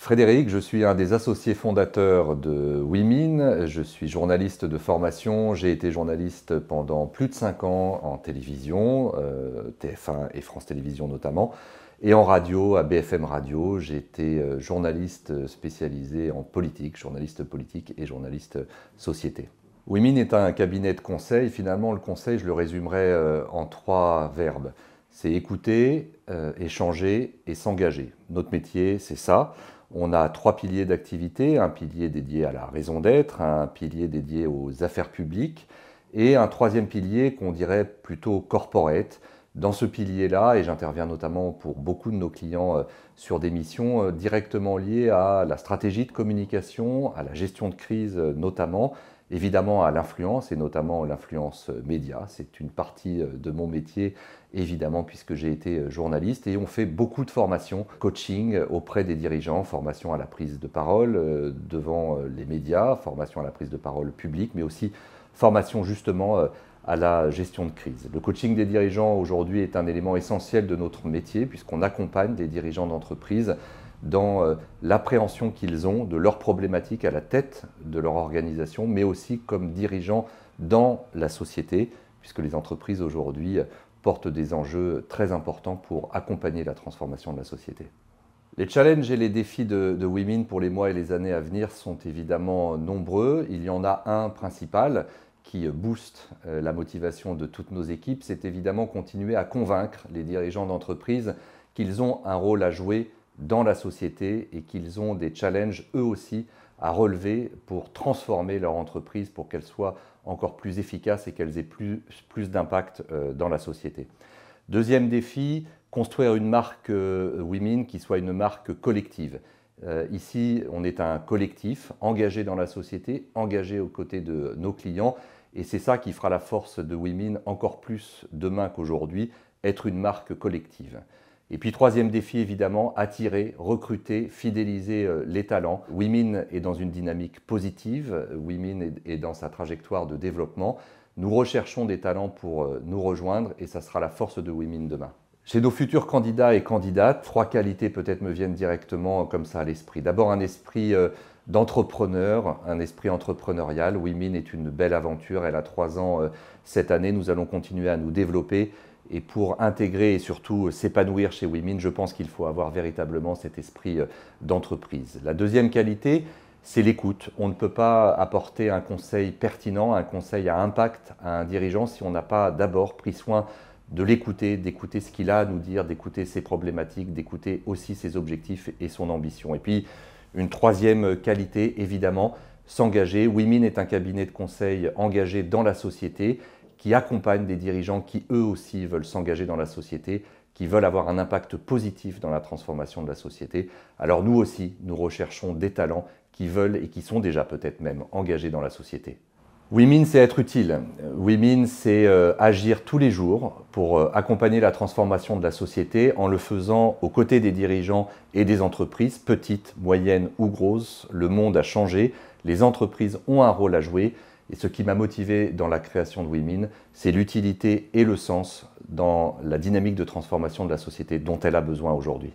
Frédéric, je suis un des associés fondateurs de Women. Je suis journaliste de formation. J'ai été journaliste pendant plus de cinq ans en télévision, euh, TF1 et France Télévisions notamment, et en radio, à BFM Radio. J'ai été euh, journaliste spécialisé en politique, journaliste politique et journaliste société. Women est un cabinet de conseil. Finalement, le conseil, je le résumerai euh, en trois verbes c'est écouter, euh, échanger et s'engager. Notre métier, c'est ça. On a trois piliers d'activité, un pilier dédié à la raison d'être, un pilier dédié aux affaires publiques et un troisième pilier qu'on dirait plutôt corporate, dans ce pilier-là, et j'interviens notamment pour beaucoup de nos clients euh, sur des missions euh, directement liées à la stratégie de communication, à la gestion de crise euh, notamment, évidemment à l'influence, et notamment l'influence média. C'est une partie de mon métier, évidemment, puisque j'ai été journaliste, et on fait beaucoup de formations, coaching auprès des dirigeants, formation à la prise de parole devant les médias, formation à la prise de parole publique, mais aussi formation justement à la gestion de crise. Le coaching des dirigeants aujourd'hui est un élément essentiel de notre métier puisqu'on accompagne des dirigeants d'entreprise dans euh, l'appréhension qu'ils ont de leurs problématiques à la tête de leur organisation, mais aussi comme dirigeants dans la société, puisque les entreprises aujourd'hui euh, portent des enjeux très importants pour accompagner la transformation de la société. Les challenges et les défis de, de, Women pour les mois et les années à venir sont évidemment nombreux. Il y en a un principal, qui euh, booste euh, la motivation de toutes nos équipes, c'est évidemment continuer à convaincre les dirigeants d'entreprise qu'ils ont un rôle à jouer dans la société et qu'ils ont des challenges eux aussi à relever pour transformer leur entreprise pour qu'elle soit encore plus efficace et qu'elle ait plus, plus d'impact euh, dans la société. Deuxième défi, construire une marque Women qui soit une marque collective. ici, on est un collectif engagé dans la société, engagé aux côtés de nos clients et c'est ça qui fera la force de Women encore plus demain qu'aujourd'hui, être une marque collective. Et puis troisième défi évidemment, attirer, recruter, fidéliser euh, les talents. Women est dans une dynamique positive, Women est dans sa trajectoire de développement. Nous recherchons des talents pour euh, nous rejoindre et ça sera la force de Women demain. Chez nos futurs candidats et candidates, trois qualités peut-être me viennent directement comme ça à l'esprit. D'abord un esprit euh, d'entrepreneurs, un esprit entrepreneurial. Women est une belle aventure, elle a trois ans euh, cette année, nous allons continuer à nous développer. Et pour intégrer et surtout s'épanouir chez Women, je pense qu'il faut avoir véritablement cet esprit euh, d'entreprise. La deuxième qualité, c'est l'écoute. On ne peut pas apporter un conseil pertinent, un conseil à impact à un dirigeant si on n'a pas d'abord pris soin de l'écouter, d'écouter ce qu'il a à nous dire, d'écouter ses problématiques, d'écouter aussi ses objectifs et son ambition. Et puis, une troisième qualité, évidemment, s'engager. Women est un cabinet de conseil engagé dans la société qui accompagne des dirigeants qui eux aussi veulent s'engager dans la société, qui veulent avoir un impact positif dans la transformation de la société. Alors nous aussi, nous recherchons des talents qui veulent et qui sont déjà peut-être même engagés dans la société. Women, c'est être utile. Women, c'est euh, agir tous les jours pour euh, accompagner la transformation de la société en le faisant aux côtés des dirigeants et des entreprises, petites, moyennes ou grosses. Le monde a changé, les entreprises ont un rôle à jouer. Et ce qui m'a motivé dans la création de Women, c'est l'utilité et le sens dans la dynamique de transformation de la société dont elle a besoin aujourd'hui.